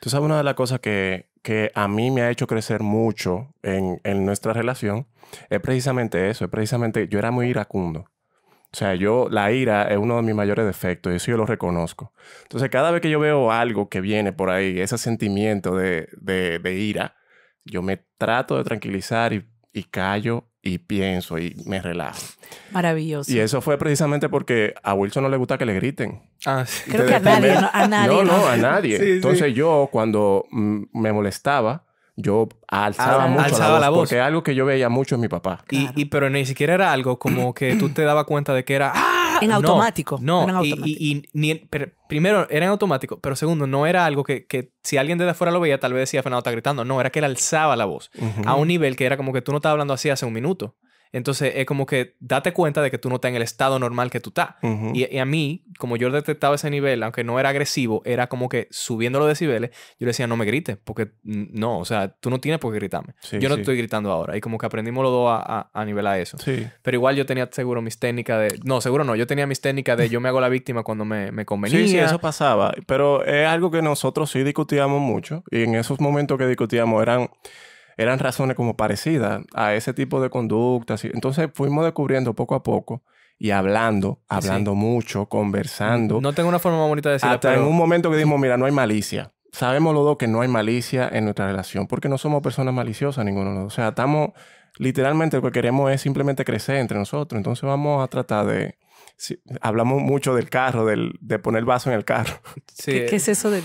Tú sabes una de las cosas que, que a mí me ha hecho crecer mucho en, en, nuestra relación es precisamente eso, es precisamente yo era muy iracundo. O sea, yo, la ira es uno de mis mayores defectos, y eso yo lo reconozco. Entonces, cada vez que yo veo algo que viene por ahí, ese sentimiento de, de, de ira, yo me trato de tranquilizar y, y callo y pienso y me relajo. Maravilloso. Y eso fue precisamente porque a Wilson no le gusta que le griten. Ah, Creo que a nadie, no, a nadie. No, no, a nadie. Entonces yo cuando me molestaba, yo alzaba ah, mucho la, voz, Porque algo que yo veía mucho es mi papá. Y, pero ni siquiera era algo como que tú te dabas cuenta de que era... ¡ah! En automático. No, no. y, ni, pero, primero, era en automático, pero segundo, no era algo que, si alguien desde afuera lo veía, tal vez decía, Fernando está gritando. No, era que él alzaba la voz a un nivel que era como que tú no estabas hablando así hace un minuto. Entonces es como que date cuenta de que tú no estás en el estado normal que tú estás. y, a mí, como yo detectaba ese nivel, aunque no era agresivo, era como que subiendo los decibeles, yo le decía, no me grites, porque no, o sea, tú no tienes por qué gritarme. yo no estoy gritando ahora. Y como que aprendimos los dos a, a, a eso. Pero igual yo tenía seguro mis técnicas de... No, seguro no, yo tenía mis técnicas de yo me hago la víctima cuando me, me convenía. Sí, sí, eso pasaba. Pero es algo que nosotros sí discutíamos mucho. Y en esos momentos que discutíamos eran eran razones como parecidas a ese tipo de conductas. Entonces fuimos descubriendo poco a poco y hablando, hablando mucho, conversando. No tengo una forma bonita de decirlo. Hasta en un momento que dijimos, mira, no hay malicia. Sabemos los dos que no hay malicia en nuestra relación, porque no somos personas maliciosas ninguno de O sea, estamos literalmente lo que queremos es simplemente crecer entre nosotros. Entonces vamos a tratar de, hablamos mucho del carro, de poner vaso en el carro. ¿Qué, es eso de,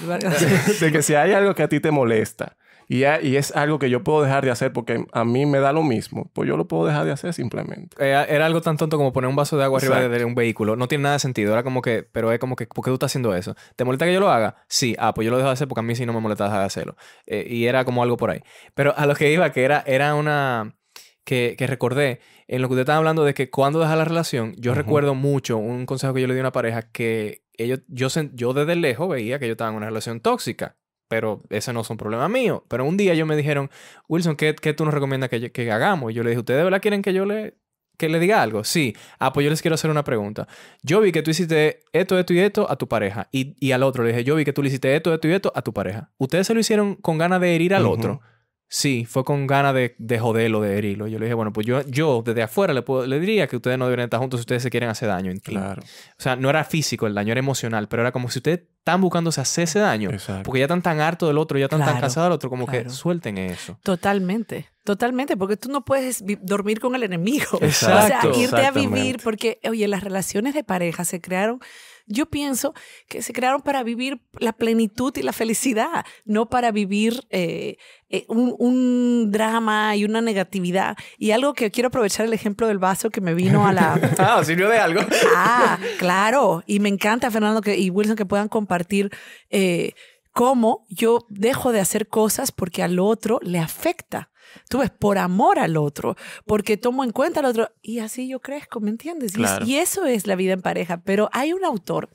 que si hay algo que a ti te molesta, y, es algo que yo puedo dejar de hacer porque a mí me da lo mismo. Pues yo lo puedo dejar de hacer simplemente. Era, algo tan tonto como poner un vaso de agua arriba de un vehículo. No tiene nada de sentido. Era como que, pero es como que, ¿por qué tú estás haciendo eso? ¿Te molesta que yo lo haga? Sí. Ah, pues yo lo dejo de hacer porque a mí sí no me molesta dejar de hacerlo. Eh, y era como algo por ahí. Pero a lo que iba, que era, era una... Que, recordé, en lo que usted estaba hablando de que cuando deja la relación, yo recuerdo mucho un consejo que yo le di a una pareja que ellos, yo, yo desde lejos veía que yo estaba en una relación tóxica pero ese no es un problema mío. Pero un día ellos me dijeron, Wilson, ¿qué, tú nos recomiendas que, hagamos? Y yo le dije, ¿ustedes de verdad quieren que yo le, que le diga algo? Sí. Ah, pues yo les quiero hacer una pregunta. Yo vi que tú hiciste esto, esto y esto a tu pareja. Y, y al otro le dije, yo vi que tú le hiciste esto, esto y esto a tu pareja. ¿Ustedes se lo hicieron con ganas de herir al otro? Sí, fue con ganas de, joderlo, de herirlo. Yo le dije, bueno, pues yo, yo desde afuera le, puedo, le diría que ustedes no deberían estar juntos si ustedes se quieren hacer daño. Claro. O sea, no era físico el daño, era emocional, pero era como si ustedes están buscándose hacer ese daño. Porque ya están tan harto del otro, ya están tan cansados del otro, como que suelten eso. Totalmente, totalmente, porque tú no puedes dormir con el enemigo. Exacto. O sea, irte a vivir, porque, oye, las relaciones de pareja se crearon yo pienso que se crearon para vivir la plenitud y la felicidad, no para vivir eh, eh, un, drama y una negatividad. Y algo que quiero aprovechar el ejemplo del vaso que me vino a la... ah, sirvió de algo. ah, claro. Y me encanta, Fernando que, y Wilson, que puedan compartir... Eh, cómo yo dejo de hacer cosas porque al otro le afecta. Tú ves, por amor al otro, porque tomo en cuenta al otro y así yo crezco, ¿me entiendes? Y, eso es la vida en pareja. Pero hay un autor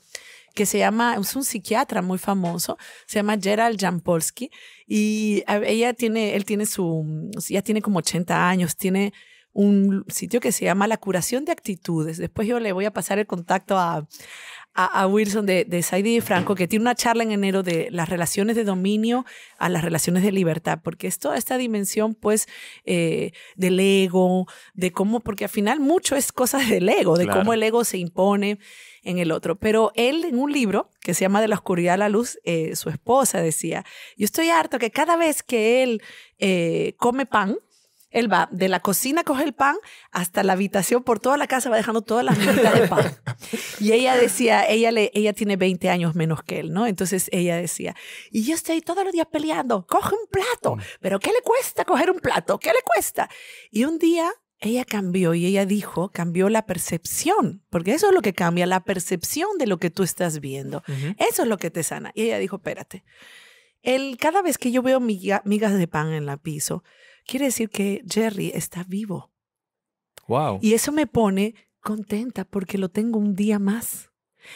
que se llama, es un psiquiatra muy famoso, se llama Gerald Jampolsky y ella tiene, él tiene su, ya tiene como 80 años, tiene un sitio que se llama La Curación de Actitudes. Después yo le voy a pasar el contacto a, a, Wilson de, de Saidi y Franco, que tiene una charla en enero de las relaciones de dominio a las relaciones de libertad, porque es toda esta dimensión, pues, eh, del ego, de cómo, porque al final mucho es cosas del ego, de cómo el ego se impone en el otro. Pero él en un libro que se llama De la oscuridad a la luz, eh, su esposa decía, yo estoy harto que cada vez que él eh, come pan, él va de la cocina, coge el pan, hasta la habitación, por toda la casa va dejando todas las migas de pan. Y ella decía, ella, le, ella tiene 20 años menos que él, ¿no? Entonces ella decía, y yo estoy todos los días peleando, coge un plato, mm. pero ¿qué le cuesta coger un plato? ¿Qué le cuesta? Y un día ella cambió y ella dijo, cambió la percepción, porque eso es lo que cambia, la percepción de lo que tú estás viendo. Eso es lo que te sana. Y ella dijo, espérate, el, cada vez que yo veo migas de pan en la piso, Quiere decir que Jerry está vivo. Wow. Y eso me pone contenta porque lo tengo un día más.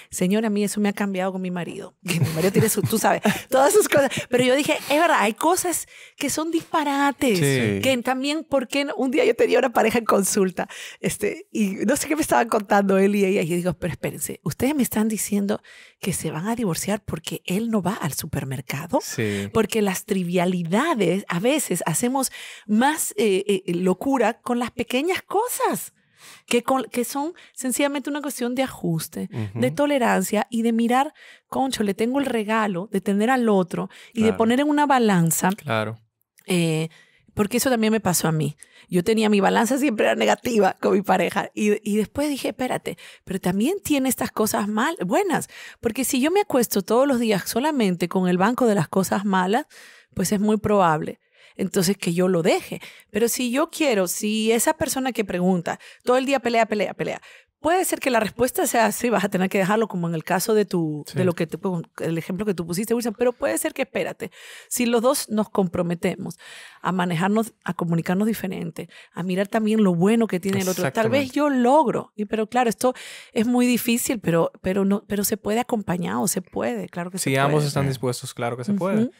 Señora, a mí eso me ha cambiado con mi marido. Que mi marido tiene tú sabes, todas sus cosas. Pero yo dije, es verdad, hay cosas que son disparates. Que también, porque un día yo tenía una pareja en consulta este, y no sé qué me estaban contando él y ella. Y yo digo, pero espérense, ustedes me están diciendo que se van a divorciar porque él no va al supermercado. Porque las trivialidades, a veces hacemos más eh, eh, locura con las pequeñas cosas que, son sencillamente una cuestión de ajuste, de tolerancia y de mirar, concho, le tengo el regalo de tener al otro y de poner en una balanza. Claro. Eh, porque eso también me pasó a mí. Yo tenía mi balanza siempre negativa con mi pareja y, y, después dije, espérate, pero también tiene estas cosas mal, buenas, porque si yo me acuesto todos los días solamente con el banco de las cosas malas, pues es muy probable entonces que yo lo deje. Pero si yo quiero, si esa persona que pregunta todo el día pelea, pelea, pelea, puede ser que la respuesta sea así, vas a tener que dejarlo, como en el caso de tu, de lo que el ejemplo que tú pusiste, Wilson, pero puede ser que espérate, si los dos nos comprometemos a manejarnos, a comunicarnos diferente, a mirar también lo bueno que tiene el otro, tal vez yo logro, y, pero claro, esto es muy difícil, pero, pero, no, pero se puede acompañar o se puede, claro que se puede. Si ambos están dispuestos, claro que se puede.